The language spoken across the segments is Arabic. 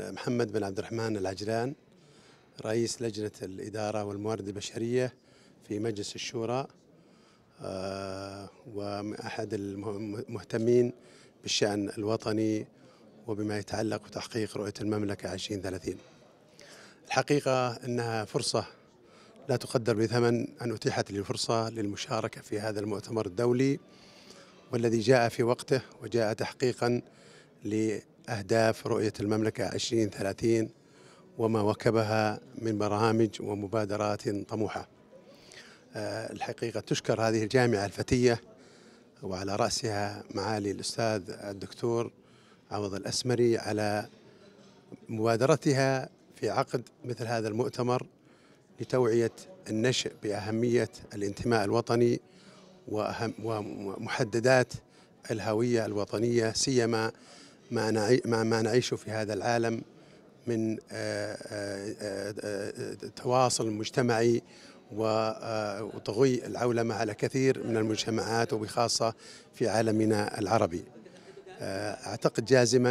محمد بن عبد الرحمن العجلان رئيس لجنة الإدارة والموارد البشرية في مجلس الشورى آه، وأحد المهتمين بالشأن الوطني وبما يتعلق بتحقيق رؤية المملكة 2030 الحقيقة أنها فرصة لا تقدر بثمن أن أتيحت لي الفرصة للمشاركة في هذا المؤتمر الدولي والذي جاء في وقته وجاء تحقيقا أهداف رؤية المملكة 2030 وما وكبها من برامج ومبادرات طموحة آه، الحقيقة تشكر هذه الجامعة الفتية وعلى رأسها معالي الأستاذ الدكتور عوض الأسمري على مبادرتها في عقد مثل هذا المؤتمر لتوعية النشء بأهمية الانتماء الوطني ومحددات الهوية الوطنية سيما ما ما نعيشه في هذا العالم من آه، آه، آه، تواصل مجتمعي وطغي العولمة على كثير من المجتمعات وبخاصة في عالمنا العربي أعتقد جازما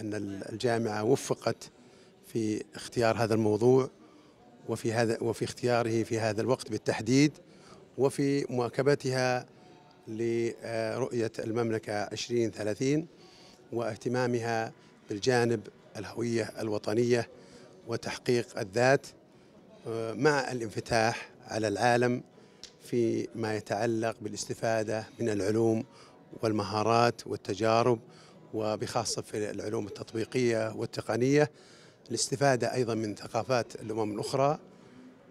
أن الجامعة وفقت في اختيار هذا الموضوع وفي هذا وفي اختياره في هذا الوقت بالتحديد وفي مواكبتها لرؤية المملكة 2030 واهتمامها بالجانب الهوية الوطنية وتحقيق الذات آه، مع الانفتاح على العالم فيما يتعلق بالاستفادة من العلوم والمهارات والتجارب وبخاصة في العلوم التطبيقية والتقنية الاستفادة أيضا من ثقافات الأمم الأخرى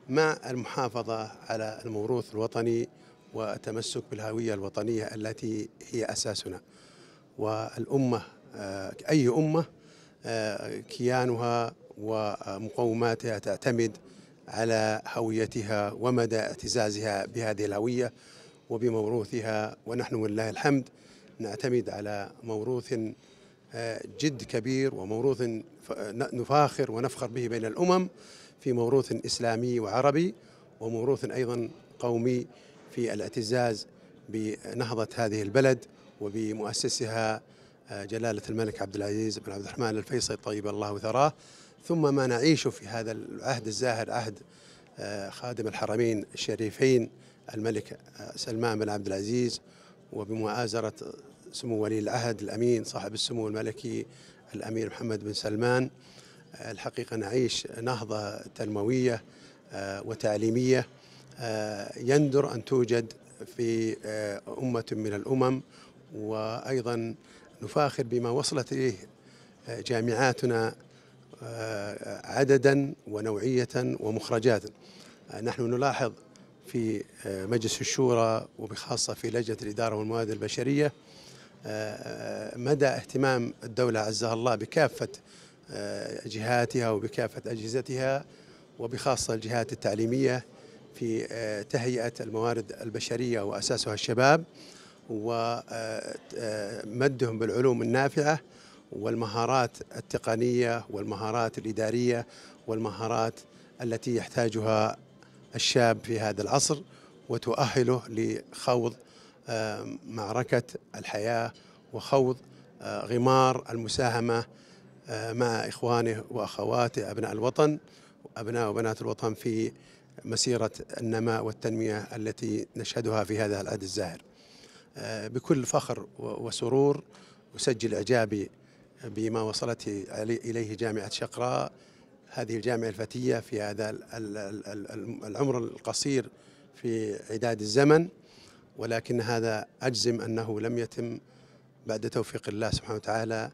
مع المحافظة على الموروث الوطني والتمسك بالهوية الوطنية التي هي أساسنا والأمة آه، أي أمة آه، كيانها ومقوماتها تعتمد على هويتها ومدى اعتزازها بهذه الهوية وبموروثها ونحن ولله الحمد نعتمد على موروث آه، جد كبير وموروث نفاخر ونفخر به بين الأمم في موروث إسلامي وعربي وموروث أيضا قومي في الاعتزاز بنهضة هذه البلد وبمؤسسها آه، جلالة الملك عبد العزيز بن عبد الرحمن الفيصل طيب الله ثراه ثم ما نعيشه في هذا العهد الزاهر عهد آه، خادم الحرمين الشريفين الملك آه، سلمان بن عبد العزيز وبمؤازرة سمو ولي العهد الأمين صاحب السمو الملكي الأمير محمد بن سلمان الحقيقة نعيش نهضة تنموية وتعليمية يندر أن توجد في أمة من الأمم وأيضا نفاخر بما وصلت إليه آه، جامعاتنا آه، عددا ونوعية ومخرجات آه، نحن نلاحظ في مجلس الشورى وبخاصة في لجنة الإدارة والموارد البشرية مدى اهتمام الدولة عزها الله بكافة جهاتها وبكافة أجهزتها وبخاصة الجهات التعليمية في تهيئة الموارد البشرية وأساسها الشباب ومدهم بالعلوم النافعه والمهارات التقنيه والمهارات الاداريه والمهارات التي يحتاجها الشاب في هذا العصر وتؤهله لخوض آه، معركه الحياه وخوض آه، غمار المساهمه آه، مع اخوانه واخواته ابناء الوطن ابناء وبنات الوطن في مسيره النماء والتنميه التي نشهدها في هذا العهد الزاهر بكل فخر وسرور أسجل إعجابي بما وصلت إليه جامعة شقراء هذه الجامعة الفتية في هذا العمر القصير في عداد الزمن ولكن هذا أجزم أنه لم يتم بعد توفيق الله سبحانه وتعالى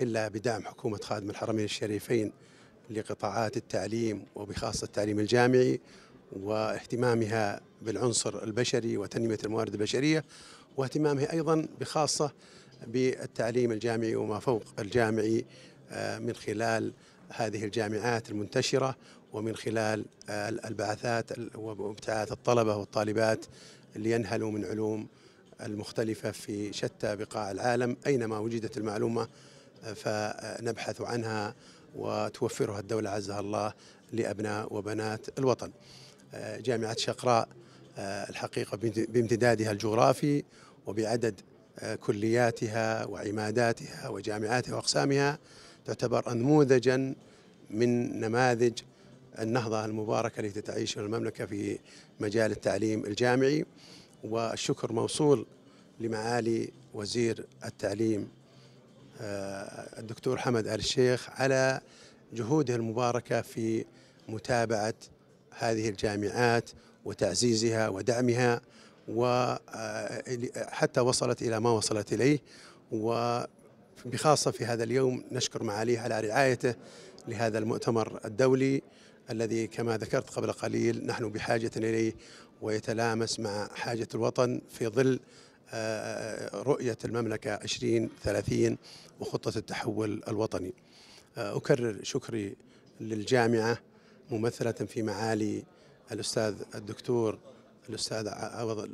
إلا بدعم حكومة خادم الحرمين الشريفين لقطاعات التعليم وبخاصة التعليم الجامعي واهتمامها بالعنصر البشري وتنمية الموارد البشرية واهتمامه أيضا بخاصة بالتعليم الجامعي وما فوق الجامعي آه، من خلال هذه الجامعات المنتشرة ومن خلال آه، البعثات وابتعاث الطلبة والطالبات لينهلوا من علوم المختلفة في شتى بقاع العالم أينما وجدت المعلومة آه، فنبحث عنها وتوفرها الدولة عزها الله لأبناء وبنات الوطن جامعة شقراء الحقيقة بامتدادها الجغرافي وبعدد آه، كلياتها وعماداتها وجامعاتها وأقسامها تعتبر انموذجا من نماذج النهضة المباركة التي تعيشها المملكة في مجال التعليم الجامعي والشكر موصول لمعالي وزير التعليم آه، الدكتور حمد آل الشيخ على جهوده المباركة في متابعة هذه الجامعات وتعزيزها ودعمها وحتى آه، وصلت إلى ما وصلت إليه وبخاصة في هذا اليوم نشكر معاليه على رعايته لهذا المؤتمر الدولي الذي كما ذكرت قبل قليل نحن بحاجة إليه ويتلامس مع حاجة الوطن في ظل آه، رؤية المملكة 2030 وخطة التحول الوطني آه، أكرر شكري للجامعة ممثلة في معالي الأستاذ الدكتور الأستاذ عوض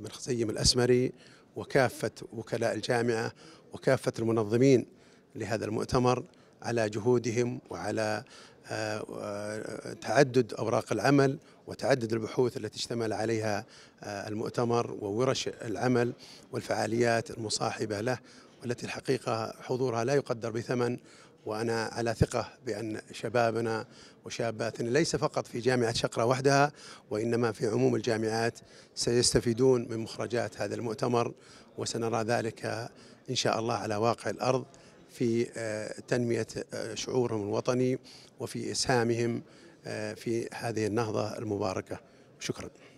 بن خزيم الأسمري وكافة وكلاء الجامعة وكافة المنظمين لهذا المؤتمر على جهودهم وعلى آه، آه، تعدد أوراق العمل وتعدد البحوث التي اشتمل عليها آه، المؤتمر وورش العمل والفعاليات المصاحبة له والتي الحقيقة حضورها لا يقدر بثمن وأنا على ثقة بأن شبابنا وشاباتنا ليس فقط في جامعة شقرة وحدها وإنما في عموم الجامعات سيستفيدون من مخرجات هذا المؤتمر وسنرى ذلك إن شاء الله على واقع الأرض في آه، تنمية آه، شعورهم الوطني وفي إسهامهم آه، في هذه النهضة المباركة شكراً